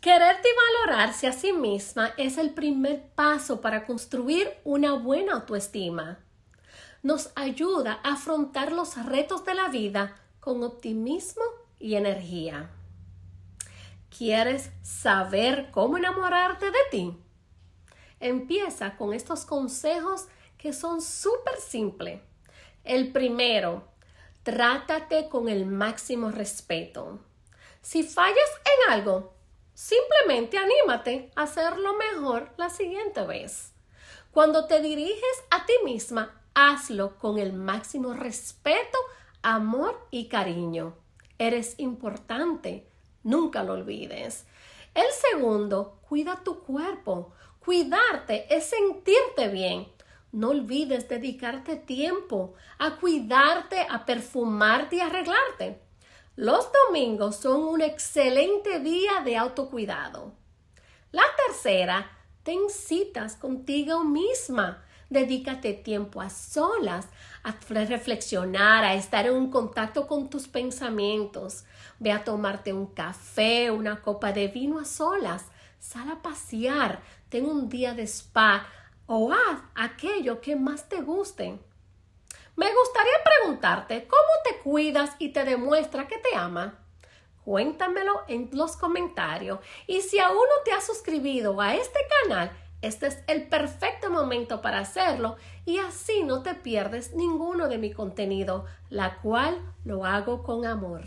Quererte y valorarse a sí misma es el primer paso para construir una buena autoestima. Nos ayuda a afrontar los retos de la vida con optimismo y energía. ¿Quieres saber cómo enamorarte de ti? Empieza con estos consejos que son súper simples. El primero, trátate con el máximo respeto. Si fallas en algo, Simplemente anímate a hacerlo mejor la siguiente vez. Cuando te diriges a ti misma, hazlo con el máximo respeto, amor y cariño. Eres importante, nunca lo olvides. El segundo, cuida tu cuerpo. Cuidarte es sentirte bien. No olvides dedicarte tiempo a cuidarte, a perfumarte y arreglarte. Los domingos son un excelente día de autocuidado. La tercera, ten citas contigo misma. Dedícate tiempo a solas, a reflexionar, a estar en contacto con tus pensamientos. Ve a tomarte un café, una copa de vino a solas. Sal a pasear, ten un día de spa o haz aquello que más te guste. Me gustaría preguntar cómo te cuidas y te demuestra que te ama? Cuéntamelo en los comentarios y si aún no te has suscribido a este canal, este es el perfecto momento para hacerlo y así no te pierdes ninguno de mi contenido, la cual lo hago con amor.